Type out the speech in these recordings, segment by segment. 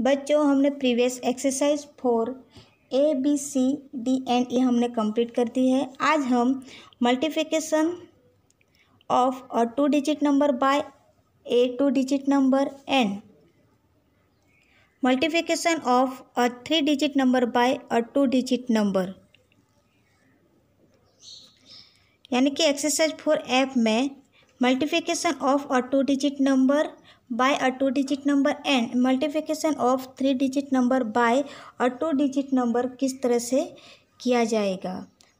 बच्चों हमने previous exercise four A B C D and E हमने कंप्लीट कर दी है आज हम multiplication of a two digit number by a two digit number and multiplication of a three digit number by a two digit number यानी कि exercise four F में multiplication of a two digit number by a two digit number and multiplication of three digit number by a two digit number किस तरह से किया जाएगा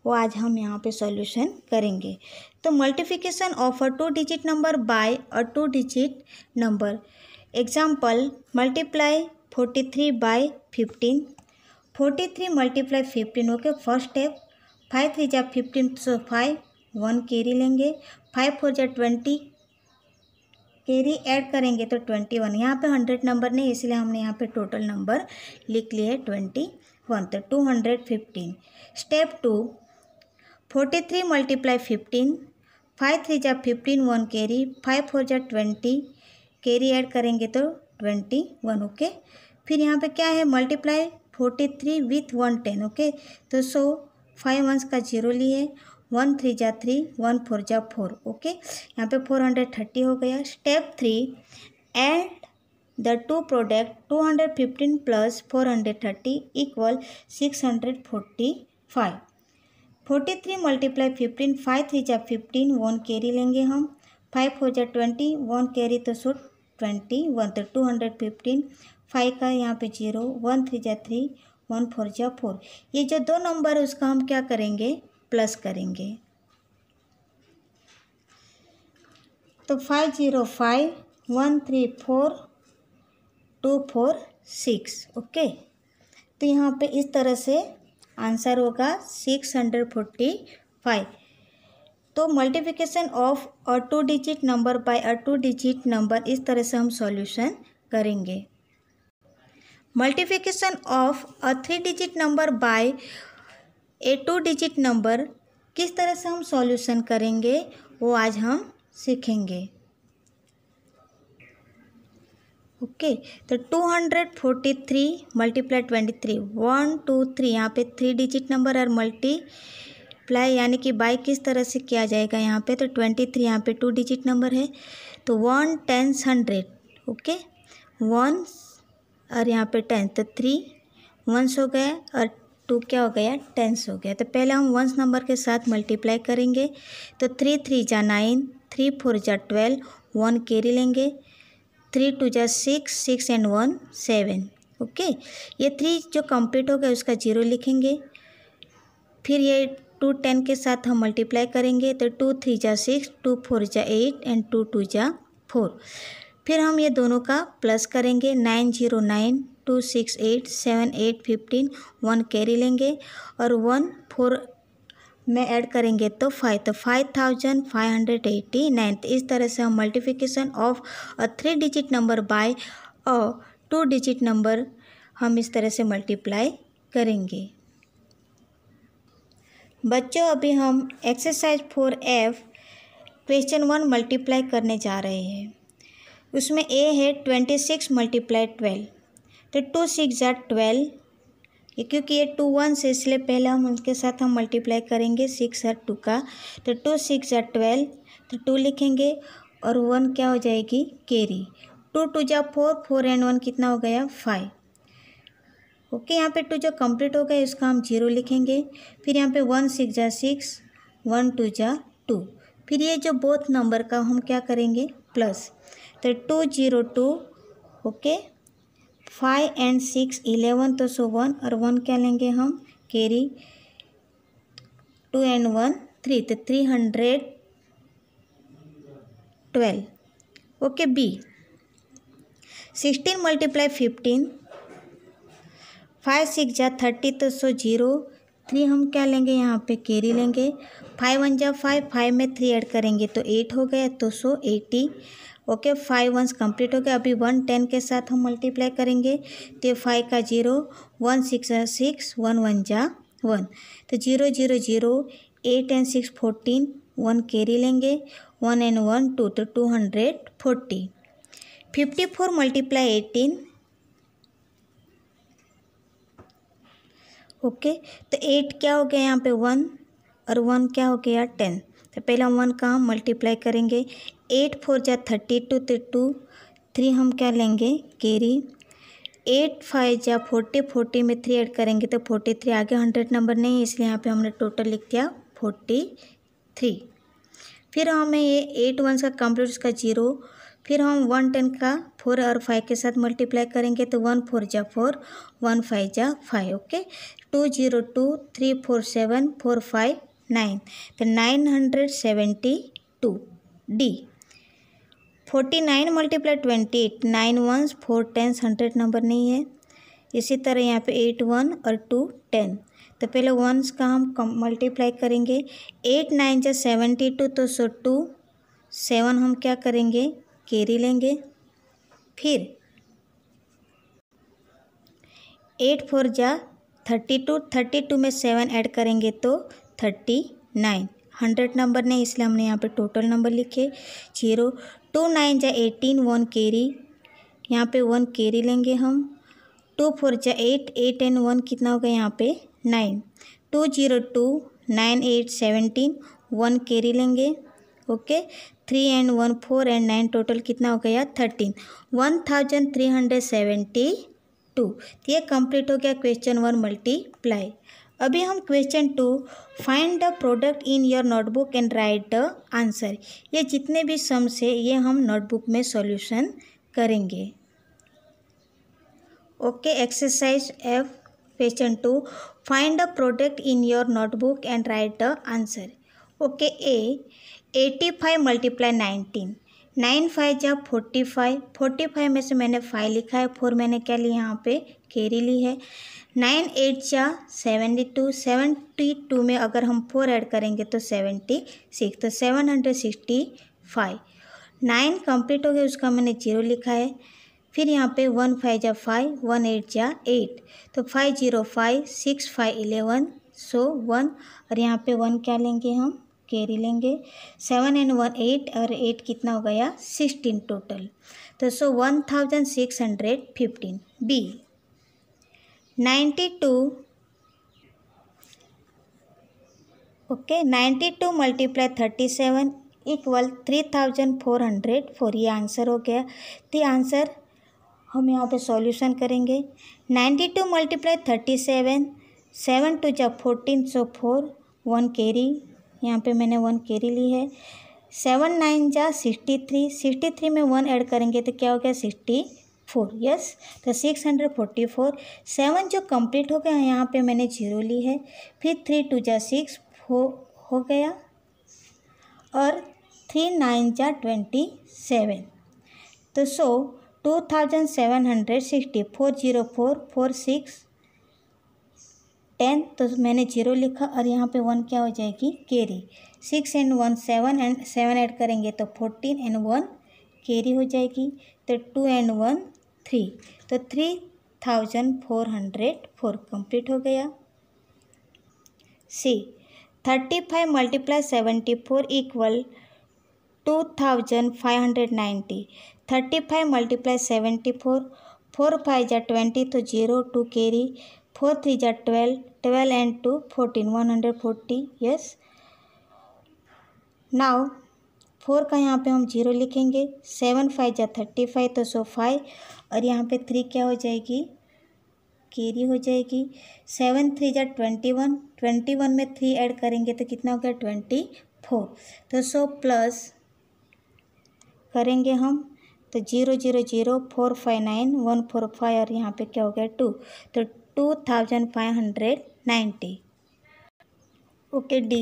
वो आज हम यहाँ पे सॉल्यूशन करेंगे तो multiplication of a two digit number by a two digit number example multiply forty three by fifteen forty three multiply fifteen okay first step five three जा fifteen so five one carry लेंगे five four जै twenty carry add करेंगे तो twenty one यहाँ पर hundred number नहीं इसलिए हमने यहाँ पे टोटल नंबर लिख लिए ट्वेंटी वन तो two hundred fifteen step two forty three multiply fifteen five three जब fifteen one carry five four जब ट्वेंटी कैरी ऐड करेंगे तो ट्वेंटी वन ओके फिर यहाँ पे क्या है multiply forty three with one ten okay तो सो फाइव वंस का जीरो लिए वन थ्री जा थ्री वन फोर जा फोर ओके यहाँ पे फोर हंड्रेड थर्टी हो गया step three and the two product two hundred fifteen plus four hundred thirty equal six hundred forty five forty three multiply fifteen five three जा fifteen one carry लेंगे हम five four जा twenty one carry तो so twenty one तो two hundred fifteen five का यहाँ पे zero one three जा थ्री वन फोर जा फोर ये जो दो नंबर है उसका हम क्या करेंगे प्लस करेंगे तो five zero five one three four two four six okay तो यहाँ पे इस तरह से आंसर होगा सिक्स हंड्रेड फोर्टी फाइव तो multiplication of a two digit number by a two digit number इस तरह से हम सॉल्यूशन करेंगे multiplication of a three digit number by a two digit number किस तरह से हम सॉल्यूशन करेंगे वो आज हम सीखेंगे ओके तो two hundred forty three multiply twenty three one two three यहाँ पे थ्री डिजिट नंबर और मल्टीप्लाई यानी कि बाई किस तरह से किया जाएगा यहाँ पे तो ट्वेंटी थ्री यहाँ पे टू डिजिट नंबर है तो one tens hundred okay one और यहाँ पे टेंथ तो थ्री वंस हो गए और टू क्या हो गया टेंस हो गया तो पहले हम वंस नंबर के साथ मल्टीप्लाई करेंगे तो थ्री थ्री जा नाइन थ्री फोर जा ट्वेल्व वन केरी लेंगे थ्री टू जा six six and one seven okay ये थ्री जो कंप्लीट हो गया उसका जीरो लिखेंगे फिर ये टू टेन के साथ हम मल्टीप्लाई करेंगे तो टू थ्री जा सिक्स टू फोर जा एट एंड टू टू जा फोर फिर हम ये दोनों का प्लस करेंगे nine zero nine two six eight seven eight fifteen one carry लेंगे और वन फोर में ऐड करेंगे तो फाइव तो five thousand five hundred eighty nine इस तरह से हम multiplication of a three digit number by a two digit number हम इस तरह से मल्टीप्लाई करेंगे बच्चों अभी हम exercise four F question one multiply करने जा रहे हैं उसमें ए है ट्वेंटी सिक्स मल्टीप्लाई ट्वेल्व तो टू सिक्स जार ट्वेल्व क्योंकि ये टू वन से इसलिए पहले हम उनके साथ हम मल्टीप्लाई करेंगे सिक्स जार टू का तो टू सिक्स जार ट्वेल्व तो टू लिखेंगे और वन क्या हो जाएगी कैरी टू टू जा फोर फोर एंड वन कितना हो गया फाइव ओके यहाँ पे टू जो कंप्लीट हो गया इसका हम जीरो लिखेंगे फिर यहाँ पे वन सिक्स जा सिक्स वन टू जा टू फिर ये जो बोथ नंबर का हम क्या करेंगे प्लस तो two zero two okay five and six eleven तो सो वन और वन क्या लेंगे हम carry two and one three तो three hundred twelve okay B sixteen multiply fifteen five six जा थर्टी तो सो जीरो थ्री हम क्या लेंगे यहाँ पे कैरी लेंगे फाइव वन जा फाइव फाइव में थ्री ऐड करेंगे तो एट हो गया तो so eighty okay five ones complete हो गया अभी वन टेन के साथ हम मल्टीप्लाई करेंगे तो फाइव का zero one six six one one जा वन तो zero zero zero eight and six fourteen one carry लेंगे वन एंड वन टू तो two hundred forty fifty four multiply eighteen okay तो एट क्या हो गया यहाँ पे वन और वन क्या हो गया टेन तो पहले हम वन का हम मल्टीप्लाई करेंगे एट फोर जा thirty two three two three हम क्या लेंगे कैरी एट फाइव जा फोर्टी फोर्टी में थ्री ऐड करेंगे तो फोर्टी थ्री आगे हंड्रेड नंबर नहीं है इसलिए यहाँ पे हमने टोटल लिख दिया फोर्टी थ्री फिर हमें ये एट वन का कंप्लीट उसका जीरो फिर हम वन टेन का फोर और फाइव के साथ मल्टीप्लाई करेंगे तो वन फोर जा फोर वन फाइव जा five okay two zero two three four seven four five nine तो nine hundred seventy two D forty nine multiply twenty eight nine one four ten hundred number नहीं है इसी तरह यहाँ पे eight one और two ten तो पहले वंस का हम मल्टीप्लाई करेंगे एट नाइन जो सेवेंटी टू तो सो टू सेवन हम क्या करेंगे केरी लेंगे फिर एट फोर जा थर्टी टू थर्टी टू में सेवन ऐड करेंगे तो थर्टी नाइन हंड्रेड नंबर नहीं इसलिए हमने यहाँ पे टोटल नंबर लिखे जीरो टू नाइन जै एटीन वन केरी यहाँ पे वन केरी लेंगे हम टू फोर जा एट एट एंड वन कितना हो गया यहाँ पे nine two zero two nine eight seventeen one carry लेंगे okay three and one four and nine total कितना हो गया thirteen one thousand three hundred seventy two ये कंप्लीट हो गया क्वेश्चन वन मल्टीप्लाई अभी हम question to find the product in your notebook and write the answer ये जितने भी सम्स है ये हम नोटबुक में सॉल्यूशन करेंगे okay exercise F question to find the product in your notebook and write the answer okay A eighty five multiply nineteen nine five जा forty five forty five में से मैंने फाइव लिखा है फोर मैंने क्या लिया यहाँ पे कैरी ली है नाइन एट जा सेवेंटी टू सेवेंटी टू में अगर हम फोर ऐड करेंगे तो सेवेंटी सिक्स तो seven hundred sixty five nine complete हो गया उसका मैंने जीरो लिखा है फिर यहाँ पे वन फाइव जा फाइव वन एट जा एट तो five zero five six five eleven so one और यहाँ पे वन क्या लेंगे हम कैरी लेंगे सेवन एंड वन एट और एट कितना हो गया सिक्सटीन टोटल तो so one thousand six hundred fifteen B ninety two okay ninety two multiply thirty seven equal three thousand four hundred four ये आंसर हो गया तो आंसर हम यहाँ पे सॉल्यूशन करेंगे ninety two multiply thirty seven seven two जब fourteen so four one carry यहाँ पे मैंने वन कैरी ली है सेवन नाइन जा सिक्सटी थ्री सिक्सटी थ्री में वन ऐड करेंगे तो क्या हो गया सिक्सटी फोर यस तो six hundred forty four seven जो कंप्लीट हो गया यहाँ पे मैंने जीरो ली है फिर थ्री टू जा सिक्स हो हो गया और थ्री नाइन जा ट्वेंटी सेवन तो so two thousand seven hundred sixty four zero four four six ten तो मैंने जीरो लिखा और यहाँ पे वन क्या हो जाएगी carry six and one seven and seven add करेंगे तो फोर्टीन एंड वन केरी हो जाएगी तो टू एंड वन थ्री तो three thousand four hundred four complete हो गया see thirty five multiply seventy four equal to thousand five hundred ninety thirty five multiply seventy four four five जै twenty तो zero two carry four three जै twelve 12 and 2 14 140 yes now four का यहाँ पे हम zero लिखेंगे seven five या thirty five तो सो फाइव और यहाँ पे थ्री क्या हो जाएगी केरी हो जाएगी सेवन थ्री या ट्वेंटी वन ट्वेंटी वन में थ्री ऐड करेंगे तो कितना हो गया ट्वेंटी फोर तो सो प्लस करेंगे हम तो zero zero zero four five nine one four five और यहाँ पे क्या हो गया टू तो two thousand five hundred ninety okay D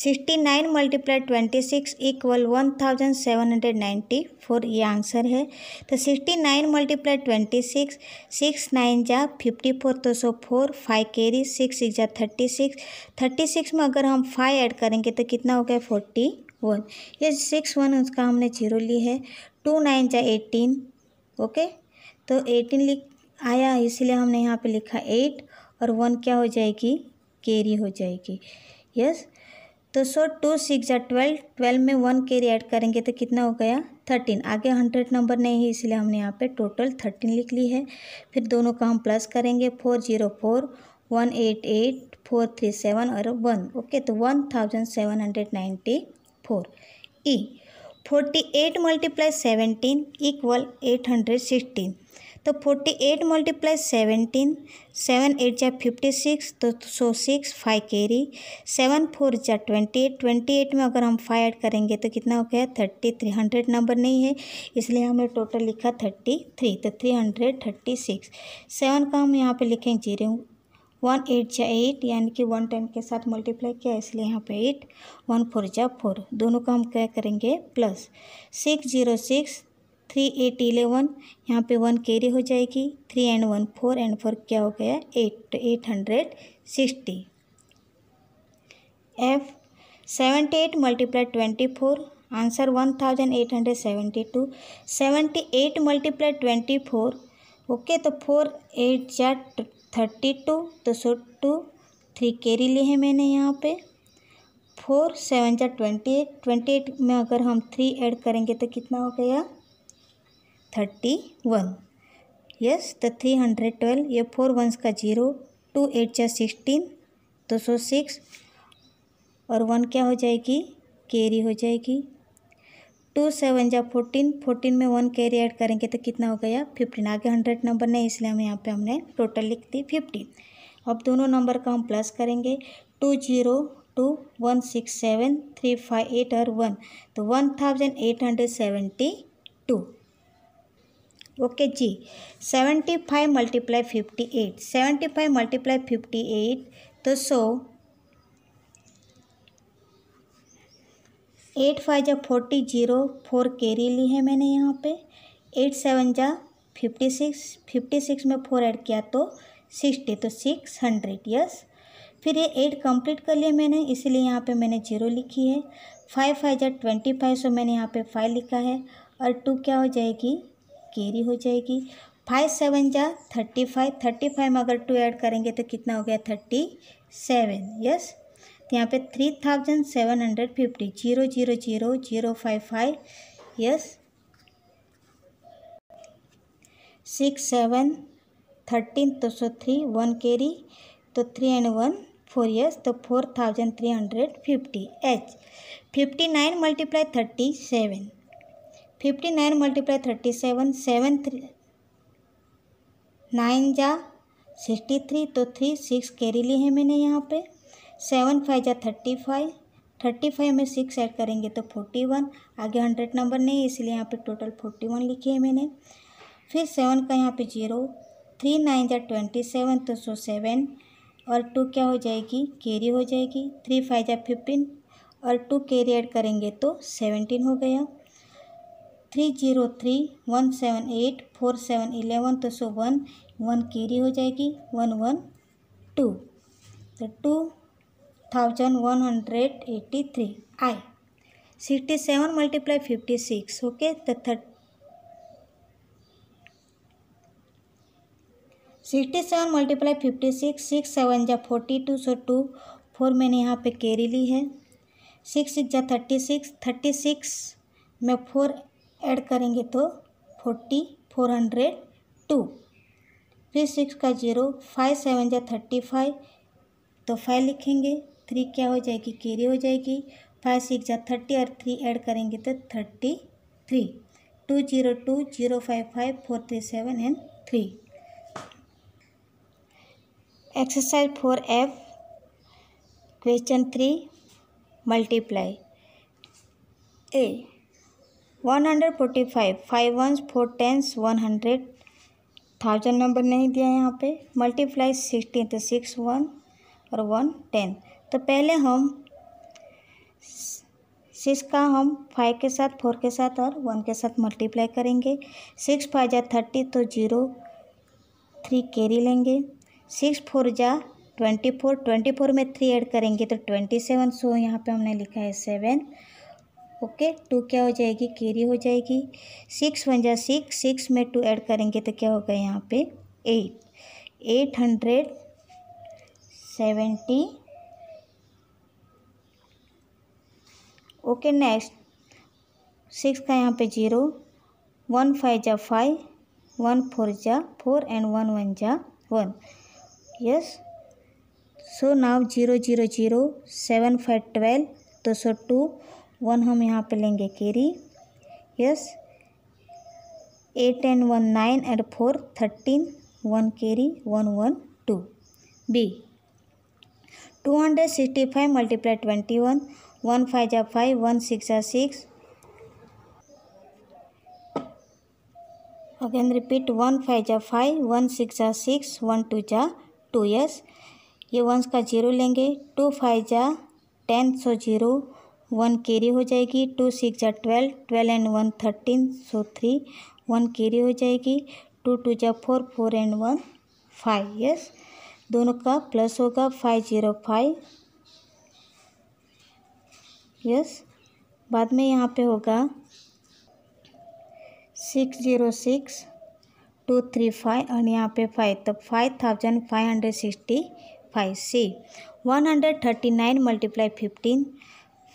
sixty nine multiply twenty six equal one thousand seven hundred ninety four ये आंसर है तो sixty nine multiply twenty six six nine जा फिफ्टी फोर तो so four five carry six six जा thirty six thirty six में अगर हम five add करेंगे तो कितना हो गया फोर्टी वन ये सिक्स वन उसका हमने जीरो ली है टू नाइन जा एटीन ओके तो एटीन लिख आया इसलिए हमने यहाँ पे लिखा एट और वन क्या हो जाएगी कैरी हो जाएगी यस तो सो टू सिक्स या ट्वेल्व ट्वेल्व में वन कैरी ऐड करेंगे तो कितना हो गया थर्टीन आगे हंड्रेड नंबर नहीं है इसलिए हमने यहाँ पे टोटल थर्टीन लिख ली है फिर दोनों का हम प्लस करेंगे four zero four one eight eight four three seven और वन ओके तो one thousand seven hundred ninety four E forty eight multiply seventeen equal eight hundred sixteen तो forty eight multiply seventeen seven eight जा fifty six तो so six five carry seven four जा twenty eight twenty eight में अगर हम five add करेंगे तो कितना हो गया थर्टी थ्री हंड्रेड नंबर नहीं है इसलिए हमने टोटल लिखा थर्टी थ्री तो three hundred thirty six seven का हम यहाँ पे लिखेंगे जीरो वन एट जा एट यानी कि वन टेन के साथ मल्टीप्लाई किया इसलिए यहाँ पे एट वन फोर जा फोर दोनों का हम क्या करेंगे plus six zero six three eight eleven यहाँ पे वन कैरी हो जाएगी three and one four and four क्या हो गया eight eight hundred sixty F seventy eight multiply twenty four answer one thousand eight hundred seventy two seventy eight multiply twenty four okay तो four eight जै thirty two तो so to three carry लिए हैं मैंने यहाँ पे four seven जै twenty eight twenty eight में अगर हम थ्री ऐड करेंगे तो कितना हो गया थर्टी वन यस तो थ्री हंड्रेड ट्वेल्व ये फोर वंस का जीरो टू एट या सिक्सटीन दो सौ सिक्स और वन क्या हो जाएगी कैरी हो जाएगी टू सेवन या फोर्टीन फोर्टीन में वन कैरी ऐड करेंगे तो कितना हो गया फिफ्टीन आगे हंड्रेड नंबर नहीं इसलिए हम यहाँ पे हमने टोटल लिख दी फिफ्टीन अब दोनों नंबर का हम प्लस करेंगे two zero two one six seven three five eight और वन तो one thousand eight hundred seventy two okay G seventy five multiply fifty eight seventy five multiply fifty eight तो so eight five जा forty zero four carry ली है मैंने यहाँ पे eight seven जा फिफ्टी सिक्स फिफ्टी सिक्स में four add किया तो सिक्सटी तो सिक्स हंड्रेड यस फिर ये एट कंप्लीट कर लिया मैंने इसीलिए यहाँ पे मैंने जीरो लिखी है फाइव फाइव जा ट्वेंटी फाइव सो मैंने यहाँ पे फाइव लिखा है और टू क्या हो जाएगी कैरी हो जाएगी फाइव सेवन जा थर्टी फाइव थर्टी फाइव में अगर टू ऐड करेंगे तो कितना हो गया थर्टी सेवन यस तो यहाँ पे three thousand seven hundred fifty zero zero zero zero five five yes six seven thirteen तो सो थ्री वन कैरी तो three and one four yes तो four thousand three hundred fifty H fifty nine multiply thirty seven fifty nine multiply thirty seven seven three nine जा sixty three तो three six carry ली है मैंने यहाँ पे seven five जा thirty five thirty five में सिक्स ऐड करेंगे तो फोर्टी वन आगे हंड्रेड नंबर नहीं है इसलिए यहाँ पे टोटल फोर्टी वन लिखे है मैंने फिर सेवन का यहाँ पे जीरो थ्री नाइन जा ट्वेंटी सेवन तो सो सेवन और टू क्या हो जाएगी कैरी हो जाएगी थ्री फाइव जा फिफ्टीन और टू कैरी ऐड करेंगे तो सेवेंटीन हो गया three zero three one seven eight four seven eleven तो सो वन वन कैरी हो जाएगी वन वन टू तो two thousand one hundred eighty three I sixty seven multiply fifty six okay तो थर्ट sixty seven multiply fifty six six seven जा forty two so two four मैंने यहाँ पे carry ली है सिक्स जा थर्टी सिक्स थर्टी सिक्स में फोर ऐड करेंगे तो forty four hundred two three six का जीरो फाइव सेवन या थर्टी फाइव तो फाइव लिखेंगे थ्री क्या हो जाएगी कैरी हो जाएगी फाइव सिक्स या थर्टी और थ्री ऐड करेंगे तो thirty three two zero two zero five five four three seven and three exercise four F question three multiply A one hundred forty five five one four tens one hundred thousand number नहीं दिया है यहाँ पे multiply sixteen तो six one और one ten तो पहले हम सिक्स का हम फाइव के साथ फोर के साथ और वन के साथ मल्टीप्लाई करेंगे सिक्स फाइव जा थर्टी तो जीरो थ्री कैरी लेंगे सिक्स फोर जा ट्वेंटी फोर ट्वेंटी फोर में थ्री ऐड करेंगे तो ट्वेंटी सेवन सो यहाँ पे हमने लिखा है सेवन ओके टू क्या हो जाएगी कैरी हो जाएगी सिक्स वन जा सिक्स सिक्स में टू ऐड करेंगे तो क्या होगा यहाँ पे eight eight hundred seventy okay next six का यहाँ पे जीरो वन फाइव जा फाइव वन फोर जा फोर एंड वन वन जा one yes so now zero zero zero seven five twelve दो तो सौ टू वन हम यहाँ पे लेंगे carry yes eight and one nine and four thirteen one carry one one two B two hundred sixty five multiply twenty one one five जा five one six जा six again repeat one five जा five one six जा six one two जा two yes ये ones का zero लेंगे two five जा ten so zero one carry हो जाएगी टू सिक्स या twelve twelve and one thirteen so three one carry हो जाएगी टू टू जा four four and one five yes दोनों का प्लस होगा फाइव जीरो फाइव यस बाद में यहाँ पे होगा six zero six two three five और यहाँ पे फाइव तो five thousand five hundred sixty five C one hundred thirty nine multiply fifteen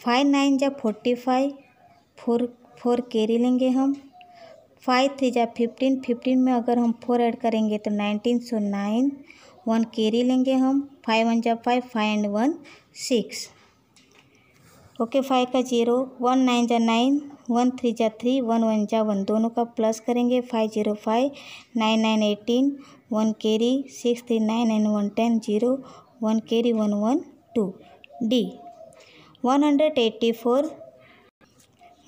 five nine जा forty five four four carry लेंगे हम फाइव थ्री जा फिफ्टीन फिफ्टीन में अगर हम फोर ऐड करेंगे तो nineteen so nine one carry लेंगे हम फाइव वन जा five five and one six okay five का जीरो वन नाइन जा नाइन वन थ्री जा थ्री वन वन जा वन दोनों का प्लस करेंगे five zero five nine nine eighteen one carry six three nine and one ten zero one carry one one two D 184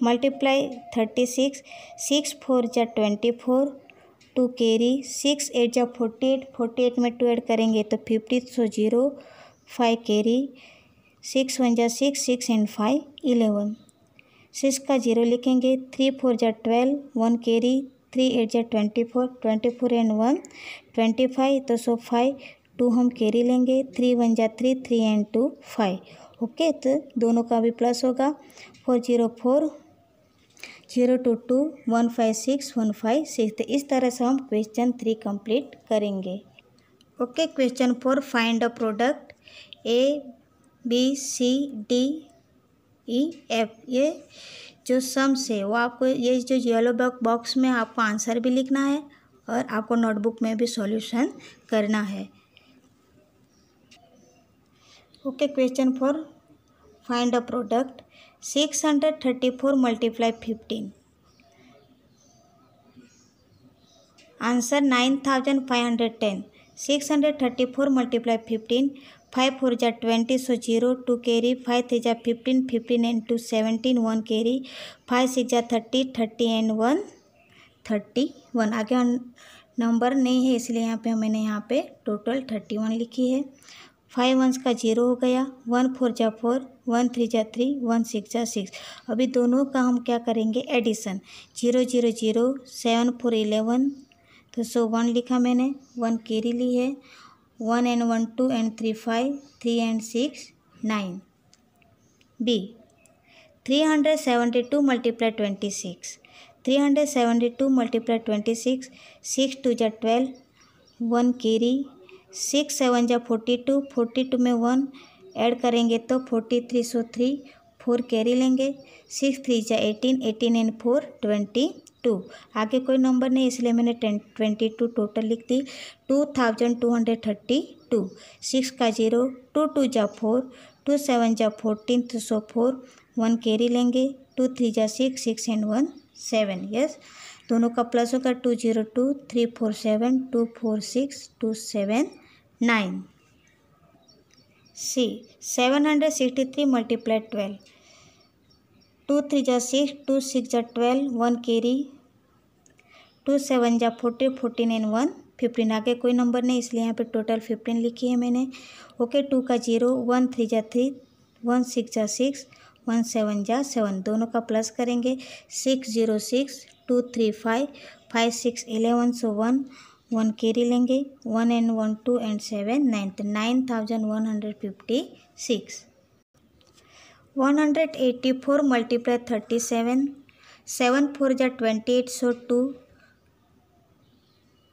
multiply 36 6 four जा twenty four two carry six eight जा forty eight forty eight में two add करेंगे तो fifty so zero five carry six one जा six six and five eleven six का zero लिखेंगे three four जा twelve one carry three eight जा twenty four twenty four and one twenty five तो so five two हम carry लेंगे three one जा three three and two five okay तो दोनों का भी प्लस होगा four zero four zero two two one five six one five six तो इस तरह से हम क्वेश्चन थ्री कंप्लीट करेंगे okay question four find a product A B C D E F ये जो सम्स है वो आपको ये जो येलो बॉक्स में आपको आंसर भी लिखना है और आपको नोटबुक में भी सॉल्यूशन करना है okay question four find a product six hundred thirty four multiply fifteen answer nine thousand five hundred ten six hundred thirty four multiply fifteen five four जा twenty so zero two carry five three जा fifteen fifteen and two seventeen one carry five six जा thirty thirty and one thirty one आगे number नहीं है इसलिए यहाँ पे मैंने यहाँ पे टोटल थर्टी वन लिखी है फाइव वंस का जीरो हो गया वन फोर जा फोर वन थ्री जा थ्री वन सिक्स जा सिक्स अभी दोनों का हम क्या करेंगे addition zero zero zero seven four eleven तो सो वन लिखा मैंने वन केरी ली है one and one two and three five three and six nine B three hundred seventy two multiply twenty six three hundred seventy two multiply twenty six six two जा twelve one केरी six seven जा forty two forty two में one add करेंगे तो forty three so three four carry लेंगे six three जा eighteen eighteen and four twenty two आगे कोई number नहीं इसलिए मैंने टेन ट्वेंटी टू टोटल लिख दी two thousand two hundred thirty two six का जीरो टू टू जा फोर टू सेवन जा fourteen three so four one carry लेंगे टू थ्री जा six six and one seven yes दोनों का plus होगा two zero two three four seven two four six two seven C seven hundred sixty three multiply twelve two three जा six two six जा twelve one carry to seven जा forty fourteen and one fifteen आगे कोई number नहीं इसलिए यहाँ पे total fifteen लिखी है मैंने ओके टू का जीरो वन थ्री जा थ्री वन सिक्स जा सिक्स वन सेवन जा सेवन दोनों का प्लस करेंगे six zero six two three five five six eleven so one one carry लेंगे one and one two and seven ninth nine thousand one hundred fifty six one hundred eighty four multiply thirty seven seven four जै twenty eight so two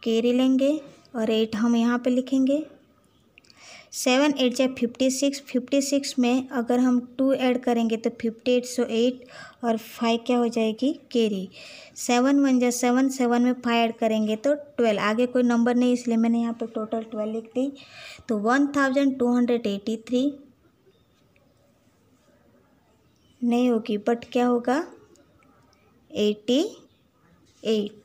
carry लेंगे और eight हम यहाँ पे लिखेंगे seven eight या fifty six fifty six में अगर हम टू ऐड करेंगे तो फिफ्टी एट सौ एट और फाइव क्या हो जाएगी केरी सेवन वन या सेवन सेवन में फाइव ऐड करेंगे तो ट्वेल्व आगे कोई नंबर नहीं इसलिए मैंने यहाँ पर टोटल ट्वेल्व लिख दी तो one thousand two hundred eighty three नहीं होगी बट क्या होगा एटी एट